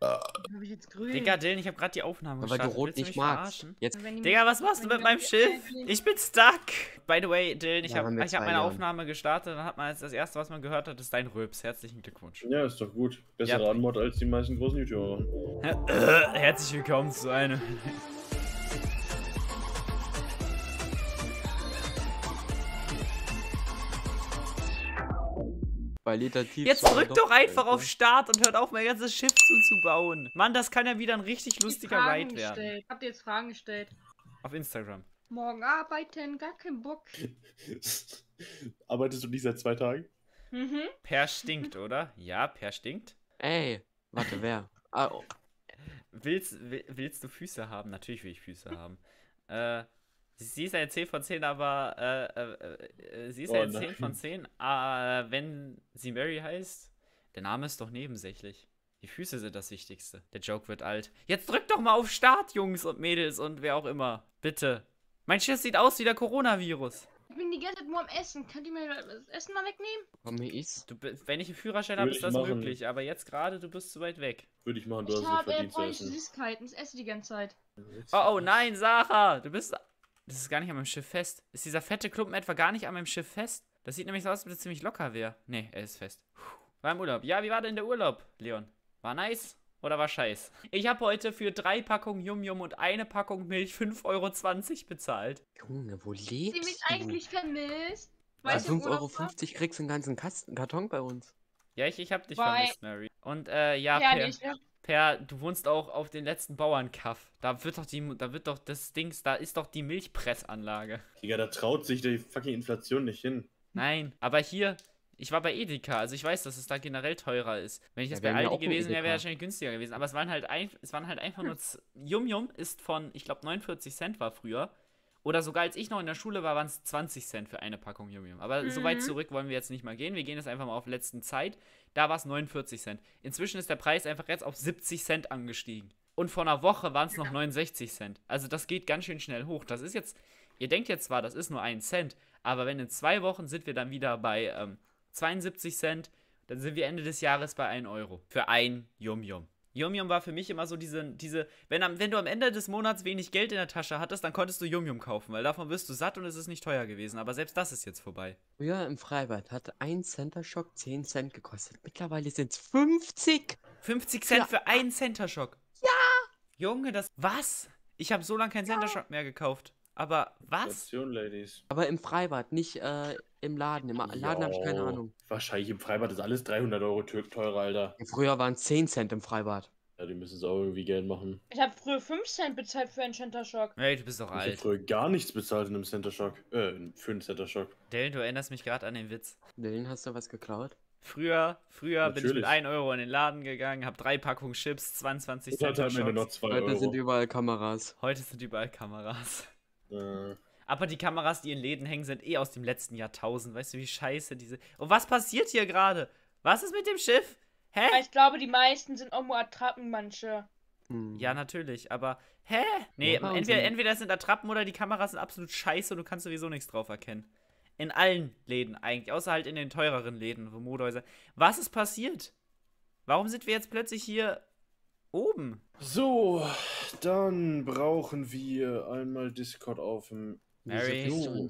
Äh, hab ich jetzt grün? Digga, Dylan, ich habe gerade die Aufnahme Aber gestartet. Weil du rot nicht magst. Jetzt. Digga, was machst du mit meinem Schiff? Ich bin stuck. By the way, Dylan, ich habe hab meine Aufnahme gestartet. Dann hat man als das erste, was man gehört hat, ist dein Röps. Herzlichen Glückwunsch. Ja, ist doch gut. Bessere ja. Anmod als die meisten großen YouTuber. Herzlich willkommen zu einem. bei Jetzt drückt doch einfach auf Start und hört auf, mein ganzes Schiff zuzubauen. Mann, das kann ja wieder ein richtig lustiger Fragen Ride werden. Gestellt. Habt ihr jetzt Fragen gestellt? Auf Instagram. Morgen arbeiten, gar kein Bock. Arbeitest du nicht seit zwei Tagen? Mhm. Per stinkt, oder? Ja, Per stinkt. Ey, warte, wer? ah, oh. willst, willst du Füße haben? Natürlich will ich Füße haben. Äh, Sie ist eine 10 von 10, aber äh, äh, äh, sie ist oh, ja 10 von 10, äh, wenn sie Mary heißt. Der Name ist doch nebensächlich. Die Füße sind das Wichtigste. Der Joke wird alt. Jetzt drückt doch mal auf Start, Jungs und Mädels und wer auch immer. Bitte. Mein Schiss sieht aus wie der Coronavirus. Ich bin die ganze Zeit nur am Essen. Könnt ihr mir das Essen mal wegnehmen? Komm, mir ist. Du, wenn ich einen Führerschein habe, ist das machen. möglich. Aber jetzt gerade, du bist zu weit weg. Würde ich machen, du ich hast nicht verdient äh, zu essen. Süßigkeiten. Ich esse die ganze Zeit. Oh, oh nein, Sarah. Du bist das ist gar nicht an meinem Schiff fest. Ist dieser fette Klumpen etwa gar nicht an meinem Schiff fest? Das sieht nämlich so aus, als ob das ziemlich locker wäre. Nee, er ist fest. Puh. War im Urlaub. Ja, wie war denn der Urlaub, Leon? War nice oder war scheiß? Ich habe heute für drei Packungen Yum Yum und eine Packung Milch 5,20 Euro bezahlt. Junge, wo lebst Sie du? Sie mich eigentlich vermisst? Weil 5,50 Euro kriegst du einen ganzen Kasten Karton bei uns. Ja, ich, ich hab dich Bye. vermisst, Mary. Und äh, ja, ja per, nicht, ja. Per, du wohnst auch auf den letzten Bauernkaff. Da wird doch die, da wird doch das Dings, da ist doch die Milchpressanlage. Digga, da traut sich die fucking Inflation nicht hin. Nein, aber hier, ich war bei Edeka, also ich weiß, dass es da generell teurer ist. Wenn ich jetzt ja, bei Aldi gewesen wäre, wäre wahrscheinlich günstiger gewesen. Aber es waren halt, ein, es waren halt einfach nur. Yum Yum ist von, ich glaube, 49 Cent war früher. Oder sogar als ich noch in der Schule war, waren es 20 Cent für eine Packung Yum Yum. Aber mhm. so weit mhm. zurück wollen wir jetzt nicht mal gehen. Wir gehen jetzt einfach mal auf letzten Zeit. Da war es 49 Cent. Inzwischen ist der Preis einfach jetzt auf 70 Cent angestiegen. Und vor einer Woche waren es noch 69 Cent. Also das geht ganz schön schnell hoch. Das ist jetzt, ihr denkt jetzt zwar, das ist nur ein Cent, aber wenn in zwei Wochen sind wir dann wieder bei ähm, 72 Cent, dann sind wir Ende des Jahres bei 1 Euro. Für ein Yum Yum. Yum-Yum war für mich immer so diese, diese wenn, am, wenn du am Ende des Monats wenig Geld in der Tasche hattest, dann konntest du Yum-Yum kaufen, weil davon wirst du satt und es ist nicht teuer gewesen. Aber selbst das ist jetzt vorbei. Früher im Freibad hat ein Center Shock 10 Cent gekostet. Mittlerweile sind es 50. 50 Cent ja. für einen Center Shock? Ja! Junge, das. Was? Ich habe so lange keinen ja. Center Shock mehr gekauft. Aber was? Station, Ladies. Aber im Freibad, nicht äh, im Laden. Im Laden habe ich keine oh. Ahnung. Wahrscheinlich im Freibad ist alles 300 Euro teurer, Alter. früher waren 10 Cent im Freibad. Ja, die müssen es auch irgendwie Geld machen. Ich habe früher 5 Cent bezahlt für einen Center Shock. Ey, du bist doch alt. Ich habe früher gar nichts bezahlt in einem Center Shock. Äh, für einen Center Shock. Dylan, du erinnerst mich gerade an den Witz. Dylan, hast du was geklaut? Früher, früher Natürlich. bin ich mit 1 Euro in den Laden gegangen, habe drei Packungen Chips, 22 Cent. Heute sind überall Kameras. Heute sind überall Kameras. Äh. Aber die Kameras, die in Läden hängen, sind eh aus dem letzten Jahrtausend. Weißt du, wie scheiße diese. Und was passiert hier gerade? Was ist mit dem Schiff? Hä? Ich glaube, die meisten sind auch nur Attrappen, manche. Hm. Ja, natürlich, aber hä? Nee, ja, entweder, entweder sind Attrappen oder die Kameras sind absolut scheiße und du kannst sowieso nichts drauf erkennen. In allen Läden eigentlich, außer halt in den teureren Läden, wo Modehäuser. Was ist passiert? Warum sind wir jetzt plötzlich hier oben? So, dann brauchen wir einmal Discord auf dem Mary so.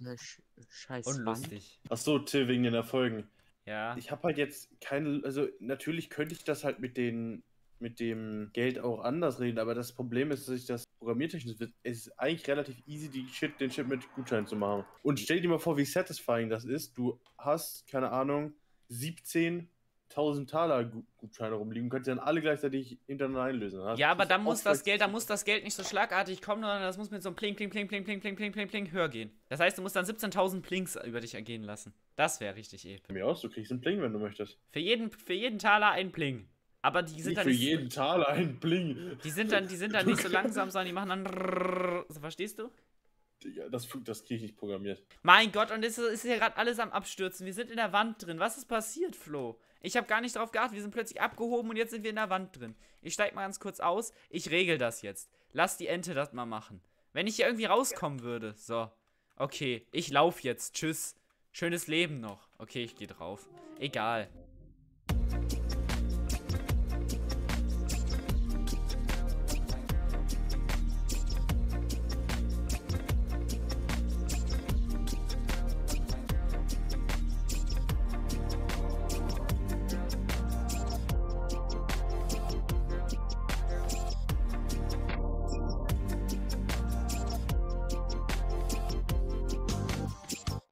Scheiß und lustig. Ach so, Till, wegen den Erfolgen. Ja. Ich habe halt jetzt keine, also natürlich könnte ich das halt mit den mit dem Geld auch anders reden, aber das Problem ist, dass ich das programmiertechnisch wird, es ist eigentlich relativ easy, die Shit, den Shit mit Gutschein zu machen. Und stell dir mal vor, wie satisfying das ist. Du hast, keine Ahnung, 17 1000 Taler Gutscheine rumliegen, könnt ihr dann alle gleichzeitig hintereinander einlösen. Ne? ja, aber dann muss das Geld, dann muss das Geld nicht so schlagartig kommen, sondern das muss mit so einem Pling, Pling, Pling, Pling, Pling, Pling, Pling, Pling, Pling höher gehen. Das heißt, du musst dann 17.000 Plings über dich ergehen lassen. Das wäre richtig episch. Mir aus, du kriegst einen Pling, wenn du möchtest. Für jeden, für jeden Taler einen Pling. Aber die sind dann für nicht jeden so, Taler einen Bling. Die sind dann, die sind dann nicht so langsam, sondern die machen dann. verstehst du? Digga, das, das krieg ich nicht programmiert. Mein Gott, und es ist, ist hier gerade alles am Abstürzen. Wir sind in der Wand drin. Was ist passiert, Flo? Ich habe gar nicht drauf geachtet. Wir sind plötzlich abgehoben und jetzt sind wir in der Wand drin. Ich steig mal ganz kurz aus. Ich regel das jetzt. Lass die Ente das mal machen. Wenn ich hier irgendwie rauskommen würde. So. Okay, ich lauf jetzt. Tschüss. Schönes Leben noch. Okay, ich gehe drauf. Egal.